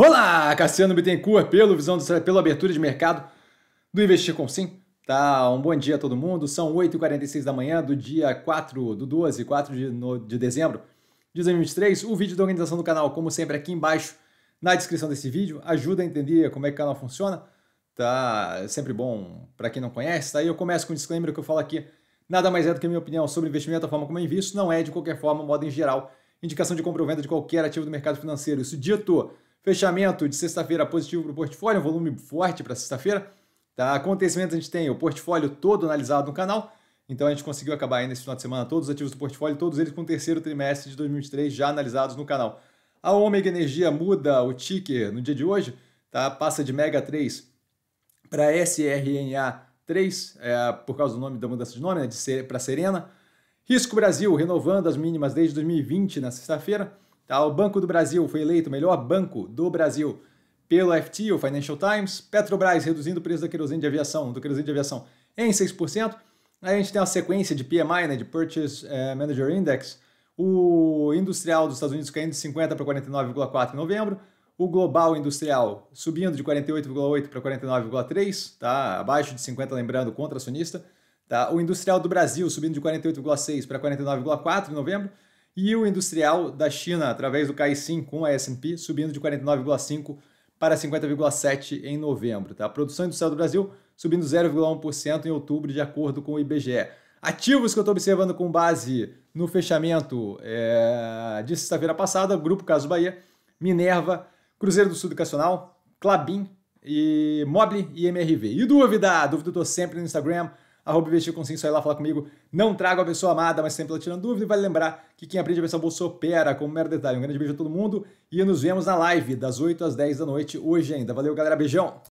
Olá, Cassiano Bittencourt, pelo Visão do Céu, pela abertura de mercado do Investir com Sim. Tá, um bom dia a todo mundo. São 8h46 da manhã do dia 4 do 12, 4 de, no, de dezembro de 2023. O vídeo da organização do canal, como sempre, aqui embaixo na descrição desse vídeo. Ajuda a entender como é que o canal funciona. Tá é sempre bom para quem não conhece. Tá? E eu começo com um disclaimer que eu falo aqui. Nada mais é do que a minha opinião sobre investimento, a forma como eu invisto, não é, de qualquer forma, modo em geral, indicação de compra ou venda de qualquer ativo do mercado financeiro. Isso dito, Fechamento de sexta-feira positivo para o portfólio, um volume forte para sexta-feira. Tá? Acontecimentos a gente tem o portfólio todo analisado no canal. Então a gente conseguiu acabar ainda esse final de semana todos os ativos do portfólio, todos eles com o terceiro trimestre de 2023 já analisados no canal. A Ômega Energia muda o ticker no dia de hoje, tá? passa de Mega 3 para SRNA 3, é, por causa do nome da mudança de nome, né? de para Serena. Risco Brasil renovando as mínimas desde 2020 na sexta-feira. Tá? O Banco do Brasil foi eleito o melhor banco do Brasil pelo FT, o Financial Times. Petrobras reduzindo o preço da querosene de aviação, do querosene de aviação em 6%. Aí a gente tem a sequência de PMI, né, de Purchase eh, Manager Index, o industrial dos Estados Unidos caindo de 50 para 49,4 em novembro, o global industrial subindo de 48,8 para 49,3, tá? abaixo de 50, lembrando, contra acionista, tá? o industrial do Brasil subindo de 48,6 para 49,4 em novembro, e o industrial da China, através do CAI-5 com a S&P, subindo de 49,5 para 50,7 em novembro. Tá? A produção industrial do Brasil subindo 0,1% em outubro, de acordo com o IBGE. Ativos que eu estou observando com base no fechamento é, de sexta-feira passada, Grupo Caso Bahia, Minerva, Cruzeiro do Sul Educacional, Clabin, e Mobile e MRV. E dúvida? Dúvida eu tô sempre no Instagram, arroba investir com aí lá falar comigo. Não trago a pessoa amada, mas sempre ela tirando dúvida. E vale lembrar que quem aprende a pensar bolsa opera, como um mero detalhe. Um grande beijo a todo mundo e nos vemos na live das 8 às 10 da noite hoje ainda. Valeu, galera. Beijão!